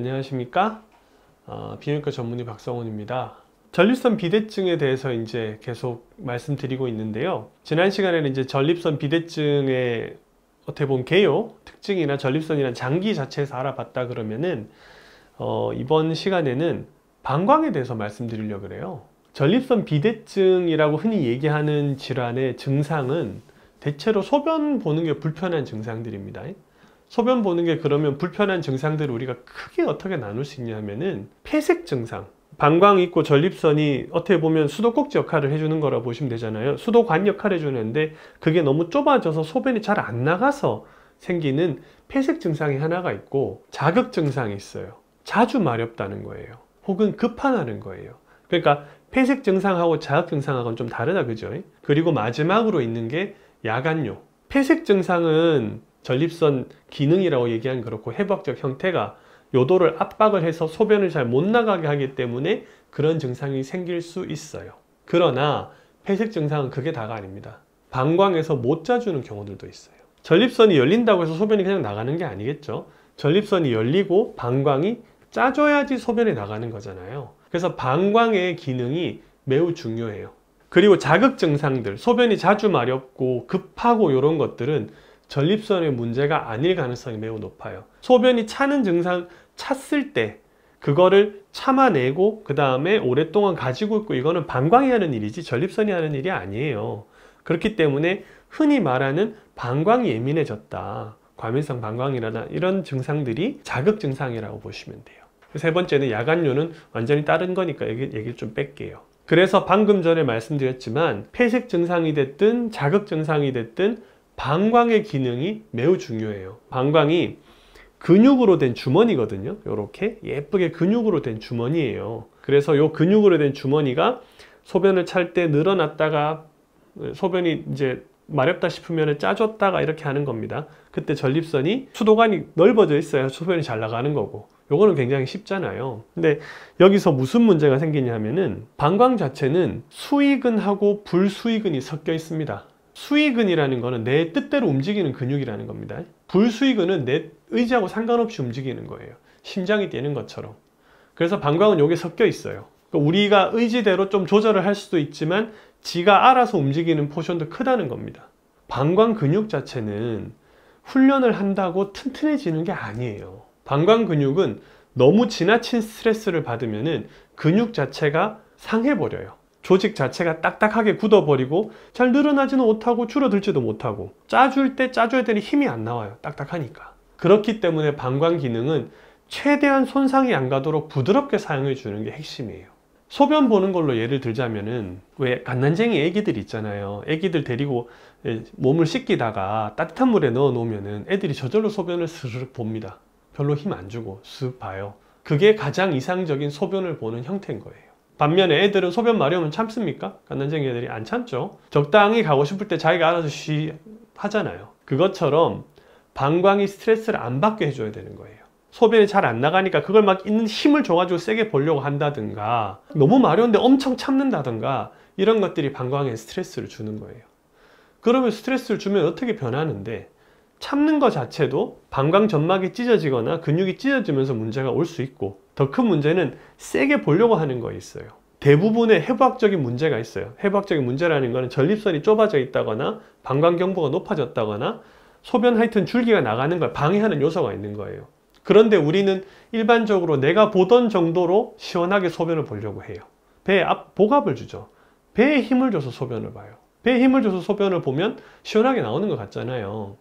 안녕하십니까 어, 비뇨기과 전문의 박성훈입니다 전립선 비대증에 대해서 이제 계속 말씀드리고 있는데요 지난 시간에는 이제 전립선 비대증의 어떻게 보면 개요 특징이나 전립선이란 장기 자체에서 알아봤다 그러면은 어, 이번 시간에는 방광에 대해서 말씀드리려고 그래요 전립선 비대증이라고 흔히 얘기하는 질환의 증상은 대체로 소변 보는 게 불편한 증상들입니다 소변 보는 게 그러면 불편한 증상들을 우리가 크게 어떻게 나눌 수 있냐면은 폐색 증상 방광 있고 전립선이 어떻게 보면 수도꼭지 역할을 해주는 거라 고 보시면 되잖아요 수도관 역할을 해주는데 그게 너무 좁아져서 소변이 잘 안 나가서 생기는 폐색 증상이 하나가 있고 자극 증상이 있어요 자주 마렵다는 거예요 혹은 급한하는 거예요 그러니까 폐색 증상하고 자극 증상하고는 좀 다르다 그죠 그리고 마지막으로 있는 게 야간요 폐색 증상은 전립선 기능이라고 얘기한 그렇고 해부학적 형태가 요도를 압박을 해서 소변을 잘 못 나가게 하기 때문에 그런 증상이 생길 수 있어요. 그러나 폐색 증상은 그게 다가 아닙니다. 방광에서 못자주는 경우들도 있어요. 전립선이 열린다고 해서 소변이 그냥 나가는 게 아니겠죠. 전립선이 열리고 방광이 짜줘야지 소변이 나가는 거잖아요. 그래서 방광의 기능이 매우 중요해요. 그리고 자극 증상들, 소변이 자주 마렵고 급하고 이런 것들은 전립선의 문제가 아닐 가능성이 매우 높아요. 소변이 차는 증상 찼을 때 그거를 참아내고 그 다음에 오랫동안 가지고 있고 이거는 방광이 하는 일이지 전립선이 하는 일이 아니에요. 그렇기 때문에 흔히 말하는 방광 이 예민해졌다. 과민성 방광이라나 이런 증상들이 자극 증상이라고 보시면 돼요. 세 번째는 야간류는 완전히 다른 거니까 얘기, 얘기를 좀 뺄게요. 그래서 방금 전에 말씀드렸지만 폐색 증상이 됐든 자극 증상이 됐든 방광의 기능이 매우 중요해요. 방광이 근육으로 된 주머니거든요. 이렇게 예쁘게 근육으로 된 주머니예요. 그래서 이 근육으로 된 주머니가 소변을 찰 때 늘어났다가 소변이 이제 마렵다 싶으면 짜줬다가 이렇게 하는 겁니다. 그때 전립선이 수도관이 넓어져 있어야 소변이 잘 나가는 거고 요거는 굉장히 쉽잖아요. 근데 여기서 무슨 문제가 생기냐면은 방광 자체는 수익은하고 불수익은이 섞여 있습니다. 수익근이라는 거는 내 뜻대로 움직이는 근육이라는 겁니다. 불수익근은 내 의지하고 상관없이 움직이는 거예요. 심장이 뛰는 것처럼. 그래서 방광은 여기 섞여 있어요. 그러니까 우리가 의지대로 좀 조절을 할 수도 있지만 지가 알아서 움직이는 포션도 크다는 겁니다. 방광 근육 자체는 훈련을 한다고 튼튼해지는 게 아니에요. 방광 근육은 너무 지나친 스트레스를 받으면 근육 자체가 상해버려요. 조직 자체가 딱딱하게 굳어버리고 잘 늘어나지는 못하고 줄어들지도 못하고 짜줄 때 짜줘야 되는 힘이 안 나와요 딱딱하니까 그렇기 때문에 방광 기능은 최대한 손상이 안 가도록 부드럽게 사용해 주는 게 핵심이에요 소변 보는 걸로 예를 들자면은 왜 갓난쟁이 애기들 있잖아요 애기들 데리고 예, 몸을 씻기다가 따뜻한 물에 넣어 놓으면은 애들이 저절로 소변을 스르륵 봅니다 별로 힘 안 주고 쓱 봐요 그게 가장 이상적인 소변을 보는 형태인 거예요 반면에 애들은 소변 마려우면 참습니까? 간단쟁이 애들이 안 참죠. 적당히 가고 싶을 때 자기가 알아서 쉬 하잖아요. 그것처럼 방광이 스트레스를 안 받게 해줘야 되는 거예요. 소변이 잘 안 나가니까 그걸 막 있는 힘을 줘가지고 세게 보려고 한다든가 너무 마려운데 엄청 참는다든가 이런 것들이 방광에 스트레스를 주는 거예요. 그러면 스트레스를 주면 어떻게 변하는데 참는 것 자체도 방광 점막이 찢어지거나 근육이 찢어지면서 문제가 올 수 있고 더큰 문제는 세게 보려고 하는 거에 있어요. 대부분의 해부학적인 문제가 있어요. 해부학적인 문제라는 것은 전립선이 좁아져 있다거나 방광경부가 높아졌다거나 소변 하여튼 줄기가 나가는 걸 방해하는 요소가 있는 거예요. 그런데 우리는 일반적으로 내가 보던 정도로 시원하게 소변을 보려고 해요. 배에 앞, 복압을 주죠. 배에 힘을 줘서 소변을 봐요. 배에 힘을 줘서 소변을 보면 시원하게 나오는 것 같잖아요.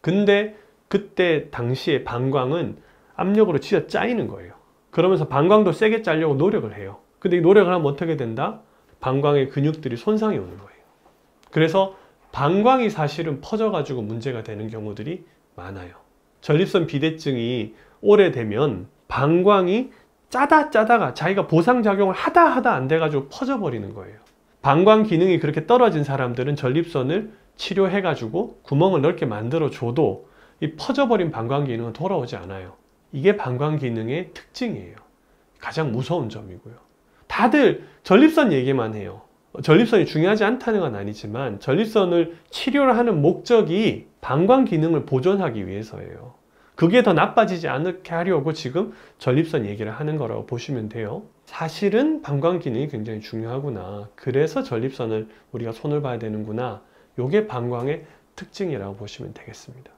근데 그때 당시에 방광은 압력으로 치어 짜이는 거예요. 그러면서 방광도 세게 짜려고 노력을 해요. 근데 이 노력을 하면 어떻게 된다? 방광의 근육들이 손상이 오는 거예요. 그래서 방광이 사실은 퍼져가지고 문제가 되는 경우들이 많아요. 전립선 비대증이 오래되면 방광이 짜다 짜다가 자기가 보상작용을 하다 하다 안 돼가지고 퍼져버리는 거예요. 방광 기능이 그렇게 떨어진 사람들은 전립선을 치료해가지고 구멍을 넓게 만들어줘도 이 퍼져버린 방광 기능은 돌아오지 않아요. 이게 방광 기능의 특징이에요. 가장 무서운 점이고요. 다들 전립선 얘기만 해요. 전립선이 중요하지 않다는 건 아니지만 전립선을 치료를 하는 목적이 방광 기능을 보존하기 위해서예요. 그게 더 나빠지지 않게 하려고 지금 전립선 얘기를 하는 거라고 보시면 돼요. 사실은 방광 기능이 굉장히 중요하구나. 그래서 전립선을 우리가 손을 봐야 되는구나. 요게 방광의 특징이라고 보시면 되겠습니다.